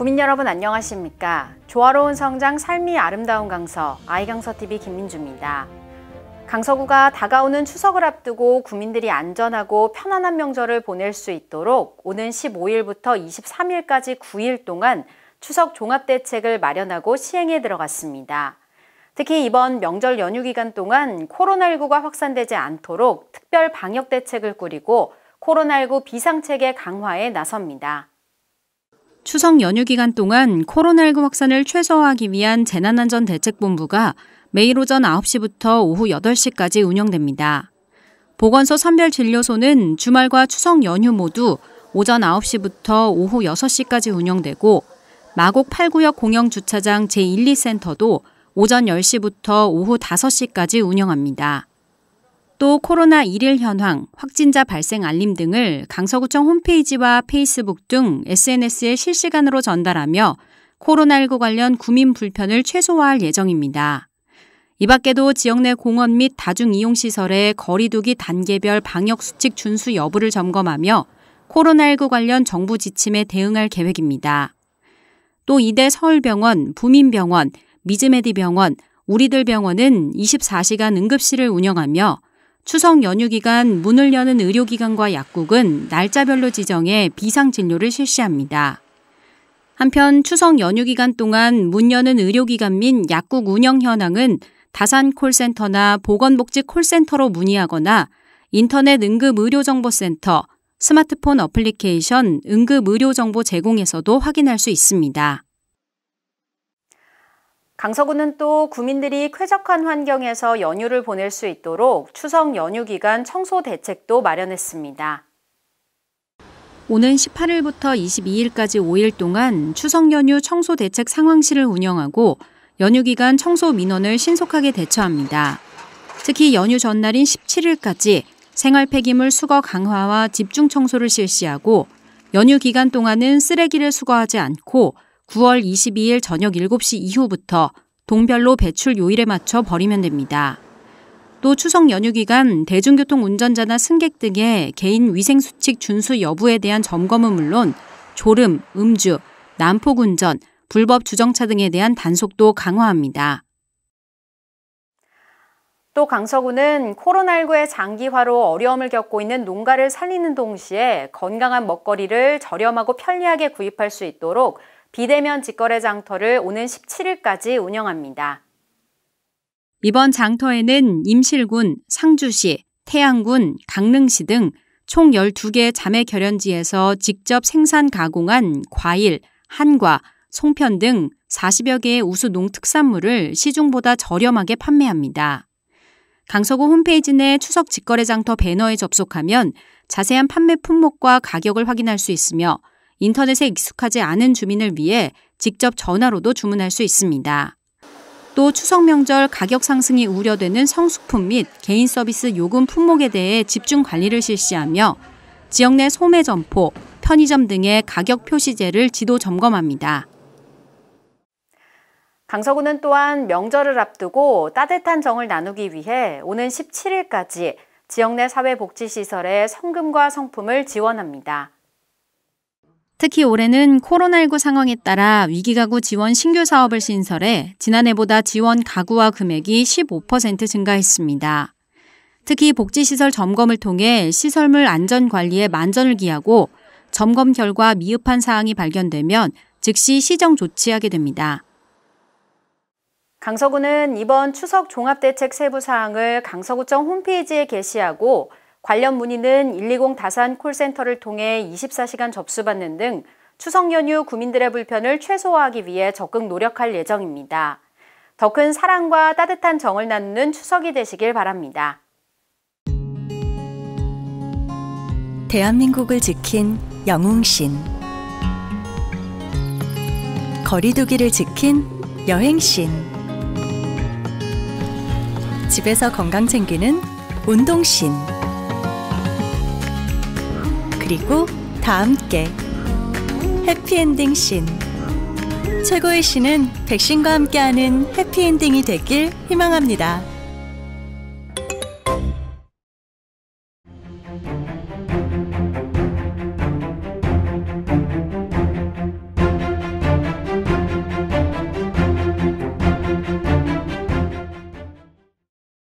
국민 여러분 안녕하십니까? 조화로운 성장 삶이 아름다운 강서 아이강서TV 김민주입니다. 강서구가 다가오는 추석을 앞두고 국민들이 안전하고 편안한 명절을 보낼 수 있도록 오는 15일부터 23일까지 9일 동안 추석 종합대책을 마련하고 시행에 들어갔습니다. 특히 이번 명절 연휴 기간 동안 코로나19가 확산되지 않도록 특별 방역 대책을 꾸리고 코로나19 비상체계 강화에 나섭니다. 추석 연휴 기간 동안 코로나19 확산을 최소화하기 위한 재난안전대책본부가 매일 오전 9시부터 오후 8시까지 운영됩니다. 보건소 선별진료소는 주말과 추석 연휴 모두 오전 9시부터 오후 6시까지 운영되고 마곡 8구역 공영주차장 제1, 2센터도 오전 10시부터 오후 5시까지 운영합니다. 또 코로나 1일 현황, 확진자 발생 알림 등을 강서구청 홈페이지와 페이스북 등 SNS에 실시간으로 전달하며 코로나19 관련 구민 불편을 최소화할 예정입니다. 이 밖에도 지역 내 공원 및 다중이용시설의 거리두기 단계별 방역수칙 준수 여부를 점검하며 코로나19 관련 정부 지침에 대응할 계획입니다. 또 이대 서울병원, 부민병원, 미즈메디병원, 우리들병원은 24시간 응급실을 운영하며 추석 연휴 기간 문을 여는 의료기관과 약국은 날짜별로 지정해 비상진료를 실시합니다. 한편 추석 연휴 기간 동안 문 여는 의료기관 및 약국 운영 현황은 다산 콜센터나 보건복지 콜센터로 문의하거나 인터넷 응급의료정보센터, 스마트폰 어플리케이션 응급의료정보 제공에서도 확인할 수 있습니다. 강서구는 또 구민들이 쾌적한 환경에서 연휴를 보낼 수 있도록 추석 연휴 기간 청소 대책도 마련했습니다. 오는 18일부터 22일까지 5일 동안 추석 연휴 청소 대책 상황실을 운영하고 연휴 기간 청소 민원을 신속하게 대처합니다. 특히 연휴 전날인 17일까지 생활 폐기물 수거 강화와 집중 청소를 실시하고 연휴 기간 동안은 쓰레기를 수거하지 않고 9월 22일 저녁 7시 이후부터 동별로 배출 요일에 맞춰 버리면 됩니다. 또 추석 연휴 기간 대중교통 운전자나 승객 등의 개인 위생수칙 준수 여부에 대한 점검은 물론 졸음, 음주, 난폭 운전, 불법 주정차 등에 대한 단속도 강화합니다. 또 강서구는 코로나19의 장기화로 어려움을 겪고 있는 농가를 살리는 동시에 건강한 먹거리를 저렴하고 편리하게 구입할 수 있도록 비대면 직거래 장터를 오는 17일까지 운영합니다. 이번 장터에는 임실군, 상주시, 태양군, 강릉시 등 총 12개 자매 결연지에서 직접 생산 가공한 과일, 한과, 송편 등 40여 개의 우수 농특산물을 시중보다 저렴하게 판매합니다. 강서구 홈페이지 내 추석 직거래 장터 배너에 접속하면 자세한 판매 품목과 가격을 확인할 수 있으며 인터넷에 익숙하지 않은 주민을 위해 직접 전화로도 주문할 수 있습니다. 또 추석 명절 가격 상승이 우려되는 성수품 및 개인 서비스 요금 품목에 대해 집중 관리를 실시하며 지역 내 소매 점포, 편의점 등의 가격 표시제를 지도 점검합니다. 강서구는 또한 명절을 앞두고 따뜻한 정을 나누기 위해 오는 17일까지 지역 내 사회복지시설에 성금과 성품을 지원합니다. 특히 올해는 코로나19 상황에 따라 위기가구 지원 신규 사업을 신설해 지난해보다 지원 가구와 금액이 15% 증가했습니다. 특히 복지시설 점검을 통해 시설물 안전 관리에 만전을 기하고 점검 결과 미흡한 사항이 발견되면 즉시 시정 조치하게 됩니다. 강서구는 이번 추석 종합대책 세부 사항을 강서구청 홈페이지에 게시하고 관련 문의는 120 다산 콜센터를 통해 24시간 접수받는 등 추석 연휴 구민들의 불편을 최소화하기 위해 적극 노력할 예정입니다. 더 큰 사랑과 따뜻한 정을 나누는 추석이 되시길 바랍니다. 대한민국을 지킨 영웅신 거리두기를 지킨 여행신 집에서 건강 챙기는 운동신 그리고 다 함께 해피엔딩 씬 최고의 신은 백신과 함께하는 해피엔딩이 되길 희망합니다.